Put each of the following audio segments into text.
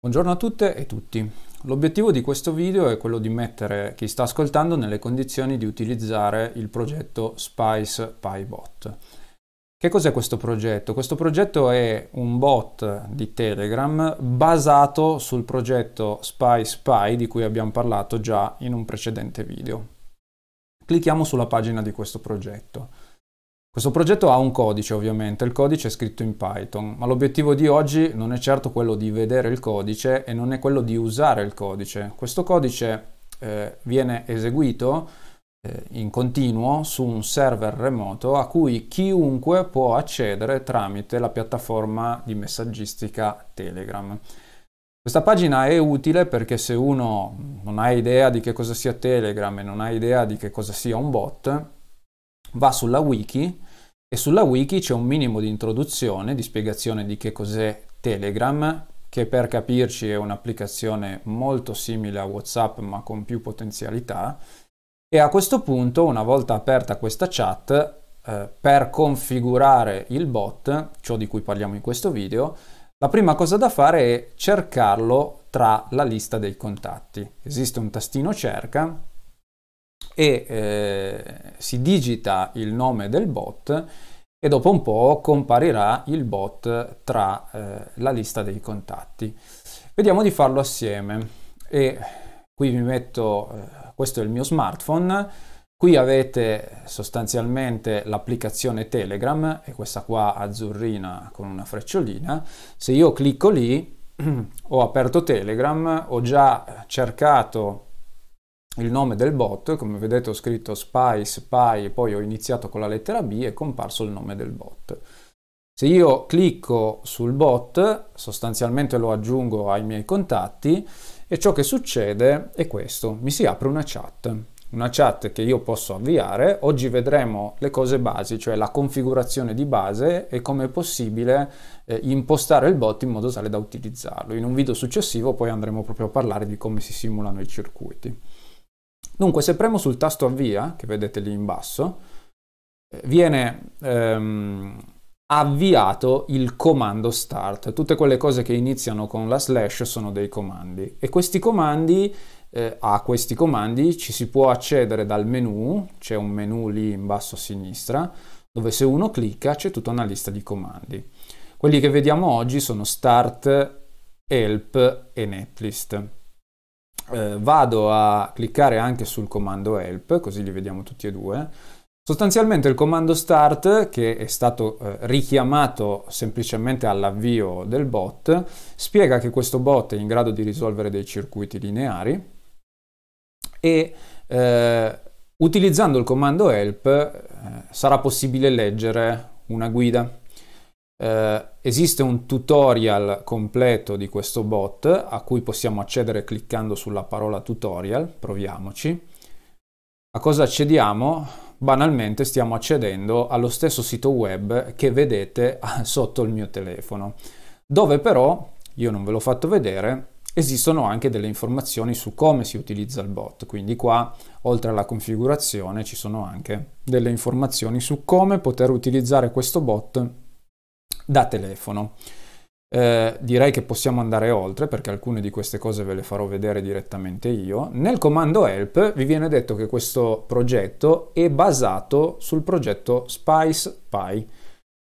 Buongiorno a tutte e tutti. L'obiettivo di questo video è quello di mettere chi sta ascoltando nelle condizioni di utilizzare il progetto Spice PyBot. Che cos'è questo progetto? Questo progetto è un bot di Telegram basato sul progetto Spice Py di cui abbiamo parlato già in un precedente video. Clicchiamo sulla pagina di questo progetto. Questo progetto ha un codice ovviamente, il codice è scritto in Python, ma l'obiettivo di oggi non è certo quello di vedere il codice e non è quello di usare il codice. Questo codice eh, viene eseguito eh, in continuo su un server remoto a cui chiunque può accedere tramite la piattaforma di messaggistica Telegram. Questa pagina è utile perché se uno non ha idea di che cosa sia Telegram e non ha idea di che cosa sia un bot, va sulla wiki e sulla wiki c'è un minimo di introduzione, di spiegazione di che cos'è Telegram, che per capirci è un'applicazione molto simile a WhatsApp ma con più potenzialità. E a questo punto, una volta aperta questa chat, eh, per configurare il bot, ciò di cui parliamo in questo video, la prima cosa da fare è cercarlo tra la lista dei contatti. Esiste un tastino cerca e eh, si digita il nome del bot e dopo un po' comparirà il bot tra eh, la lista dei contatti. Vediamo di farlo assieme e qui mi metto, eh, questo è il mio smartphone, qui avete sostanzialmente l'applicazione Telegram e questa qua azzurrina con una frecciolina, se io clicco lì ho aperto Telegram, ho già cercato il nome del bot, come vedete ho scritto Spice Pie e poi ho iniziato con la lettera B e è comparso il nome del bot. Se io clicco sul bot, sostanzialmente lo aggiungo ai miei contatti e ciò che succede è questo, mi si apre una chat, una chat che io posso avviare, oggi vedremo le cose basi, cioè la configurazione di base e come è possibile eh, impostare il bot in modo tale da utilizzarlo. In un video successivo poi andremo proprio a parlare di come si simulano i circuiti. Dunque, se premo sul tasto avvia, che vedete lì in basso, eh, viene ehm, avviato il comando start. Tutte quelle cose che iniziano con la slash sono dei comandi e questi comandi eh, a questi comandi ci si può accedere dal menu, c'è un menu lì in basso a sinistra, dove se uno clicca c'è tutta una lista di comandi. Quelli che vediamo oggi sono start, help e netlist eh, vado a cliccare anche sul comando help, così li vediamo tutti e due. Sostanzialmente il comando start, che è stato eh, richiamato semplicemente all'avvio del bot, spiega che questo bot è in grado di risolvere dei circuiti lineari e eh, utilizzando il comando help eh, sarà possibile leggere una guida. Eh, esiste un tutorial completo di questo bot a cui possiamo accedere cliccando sulla parola tutorial, proviamoci. A cosa accediamo? Banalmente stiamo accedendo allo stesso sito web che vedete sotto il mio telefono, dove però, io non ve l'ho fatto vedere, esistono anche delle informazioni su come si utilizza il bot, quindi qua oltre alla configurazione ci sono anche delle informazioni su come poter utilizzare questo bot da telefono. Eh, direi che possiamo andare oltre perché alcune di queste cose ve le farò vedere direttamente io. Nel comando help vi viene detto che questo progetto è basato sul progetto Spice SpicePy,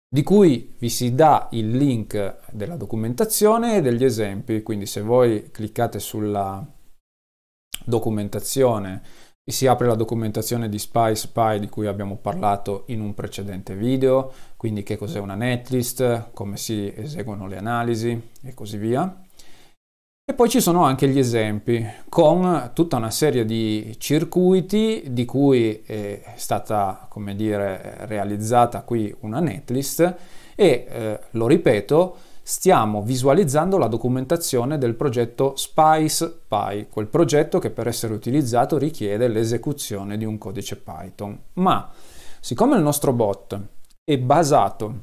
di cui vi si dà il link della documentazione e degli esempi. Quindi se voi cliccate sulla documentazione e si apre la documentazione di Spy Spy di cui abbiamo parlato in un precedente video, quindi che cos'è una netlist, come si eseguono le analisi e così via. E poi ci sono anche gli esempi con tutta una serie di circuiti di cui è stata, come dire, realizzata qui una netlist e eh, lo ripeto, stiamo visualizzando la documentazione del progetto Spice Py, quel progetto che per essere utilizzato richiede l'esecuzione di un codice Python. Ma siccome il nostro bot è basato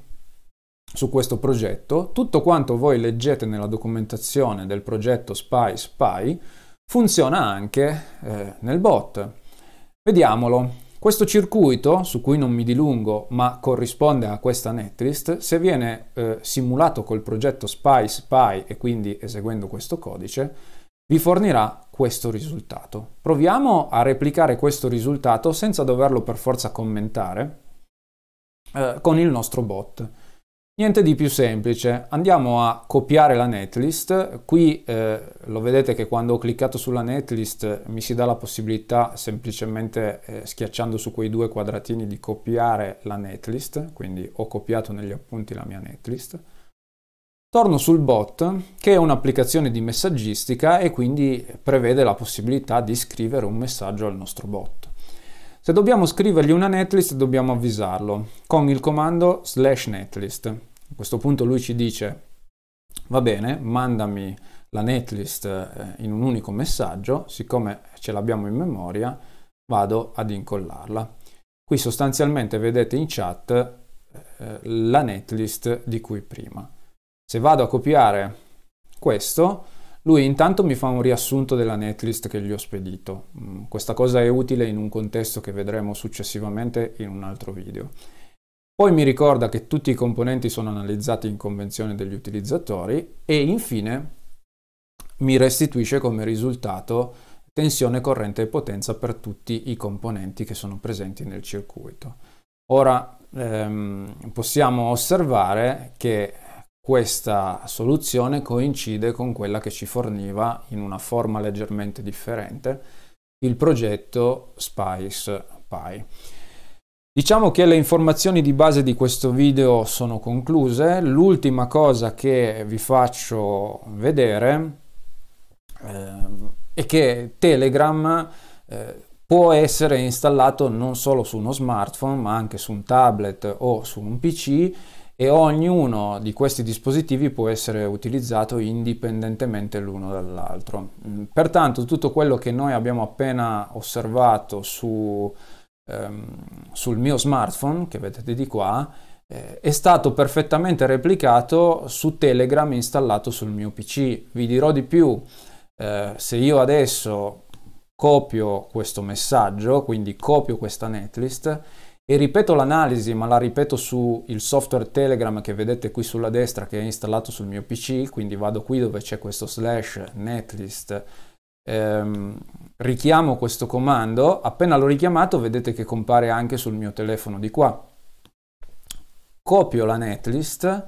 su questo progetto, tutto quanto voi leggete nella documentazione del progetto Spice Py funziona anche eh, nel bot. Vediamolo. Questo circuito, su cui non mi dilungo, ma corrisponde a questa netlist, se viene eh, simulato col progetto SPY-SPY e quindi eseguendo questo codice, vi fornirà questo risultato. Proviamo a replicare questo risultato senza doverlo per forza commentare eh, con il nostro bot. Niente di più semplice, andiamo a copiare la netlist, qui eh, lo vedete che quando ho cliccato sulla netlist mi si dà la possibilità semplicemente eh, schiacciando su quei due quadratini di copiare la netlist, quindi ho copiato negli appunti la mia netlist. Torno sul bot che è un'applicazione di messaggistica e quindi prevede la possibilità di scrivere un messaggio al nostro bot. Se dobbiamo scrivergli una netlist dobbiamo avvisarlo con il comando slash netlist. A questo punto lui ci dice va bene, mandami la netlist eh, in un unico messaggio, siccome ce l'abbiamo in memoria vado ad incollarla. Qui sostanzialmente vedete in chat eh, la netlist di cui prima. Se vado a copiare questo lui intanto mi fa un riassunto della netlist che gli ho spedito. Mm, questa cosa è utile in un contesto che vedremo successivamente in un altro video. Poi mi ricorda che tutti i componenti sono analizzati in convenzione degli utilizzatori e infine mi restituisce come risultato tensione, corrente e potenza per tutti i componenti che sono presenti nel circuito. Ora ehm, possiamo osservare che questa soluzione coincide con quella che ci forniva in una forma leggermente differente il progetto Spice Pi. Diciamo che le informazioni di base di questo video sono concluse. L'ultima cosa che vi faccio vedere eh, è che Telegram eh, può essere installato non solo su uno smartphone ma anche su un tablet o su un PC e ognuno di questi dispositivi può essere utilizzato indipendentemente l'uno dall'altro. Mm, pertanto tutto quello che noi abbiamo appena osservato su, ehm, sul mio smartphone, che vedete di qua, eh, è stato perfettamente replicato su Telegram installato sul mio PC. Vi dirò di più, eh, se io adesso copio questo messaggio, quindi copio questa netlist, e ripeto l'analisi, ma la ripeto sul software Telegram che vedete qui sulla destra che è installato sul mio PC, quindi vado qui dove c'è questo slash netlist, ehm, richiamo questo comando, appena l'ho richiamato vedete che compare anche sul mio telefono di qua. Copio la netlist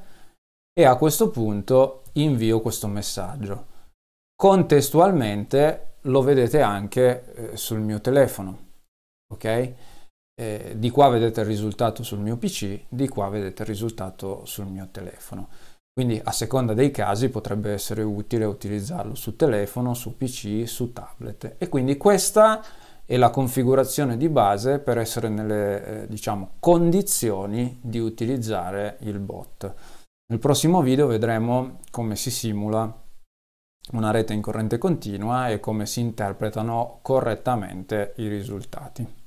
e a questo punto invio questo messaggio. Contestualmente lo vedete anche eh, sul mio telefono, ok? eh, di qua vedete il risultato sul mio PC, di qua vedete il risultato sul mio telefono. Quindi a seconda dei casi potrebbe essere utile utilizzarlo su telefono, su PC, su tablet. E quindi questa è la configurazione di base per essere nelle eh, diciamo, condizioni di utilizzare il bot. Nel prossimo video vedremo come si simula una rete in corrente continua e come si interpretano correttamente i risultati.